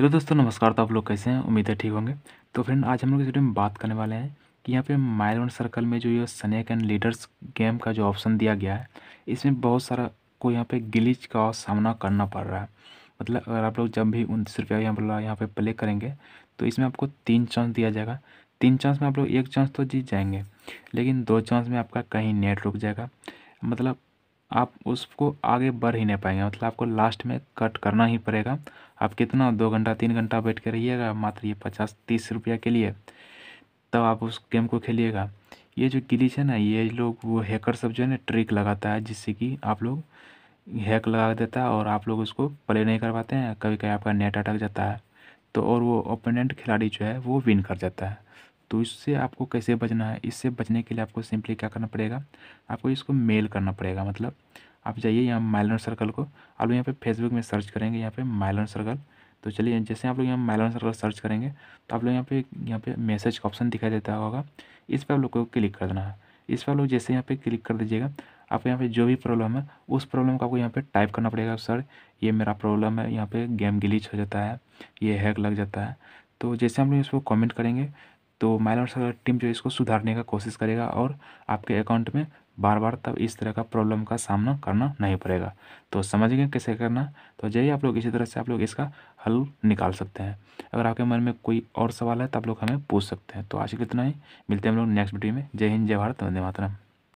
hello दोस्तों नमस्कार तो आप लोग कैसे हैं उम्मीद है ठीक होंगे तो फ्रेंड आज हम लोग इस वीडियो में बात करने वाले हैं कि यहाँ पे माइल सर्कल में जो ये स्नैक एंड लीडर्स गेम का जो ऑप्शन दिया गया है इसमें बहुत सारा को यहाँ पे गिलीच का सामना करना पड़ रहा है मतलब अगर आप लोग जब भी उनतीस रुपया यहाँ पर यहाँ पर प्ले करेंगे तो इसमें आपको तीन चांस दिया जाएगा तीन चांस में आप लोग एक चांस तो जीत जाएंगे लेकिन दो चांस में आपका कहीं नेट रुक जाएगा मतलब आप उसको आगे बढ़ ही नहीं पाएंगे मतलब आपको लास्ट में कट करना ही पड़ेगा आप कितना दो घंटा तीन घंटा बैठ के रहिएगा मात्र ये पचास तीस रुपया के लिए तब तो आप उस गेम को खेलिएगा ये जो गिलीच है ना ये लोग वो हैकर सब जो है ना ट्रिक लगाता है जिससे कि आप लोग हैक लगा देता है और आप लोग उसको प्ले नहीं कर पाते हैं कभी कभी आपका नेट अटक जाता है तो और वो ओपोनेंट खिलाड़ी जो है वो विन कर जाता है तो इससे आपको कैसे बचना है इससे बचने के लिए आपको सिंपली क्या करना पड़ेगा आपको इसको मेल करना पड़ेगा मतलब आप जाइए यहाँ माइलन सर्कल को आप लोग यहाँ पे फेसबुक में सर्च करेंगे यहाँ पे माइलन सर्कल तो चलिए जैसे आप लोग यहाँ माइलन सर्कल सर्च करेंगे तो आप लोग यहाँ पे यहाँ पे मैसेज का ऑप्शन दिखाई देता होगा इस पर आप लोग को क्लिक कर देना है इस पर आप लोग जैसे यहाँ पे क्लिक कर दीजिएगा आपको यहाँ पे जो भी प्रॉब्लम है उस प्रॉब्लम को आपको यहाँ पे टाइप करना पड़ेगा सर ये मेरा प्रॉब्लम है यहाँ पे गेम गिलीच हो जाता है ये हैक लग जाता है तो जैसे हम लोग इसको कमेंट करेंगे तो माइलॉर्ड्स टीम जो इसको सुधारने का कोशिश करेगा और आपके अकाउंट में बार बार तब इस तरह का प्रॉब्लम का सामना करना नहीं पड़ेगा तो समझ गए कैसे करना तो जय आप लोग इसी तरह से आप लोग इसका हल निकाल सकते हैं अगर आपके मन में कोई और सवाल है तो आप लोग हमें पूछ सकते हैं तो आज के इतना ही मिलते हैं हम लोग नेक्स्ट वीडियो में जय हिंद जय भारत वंदे मातरम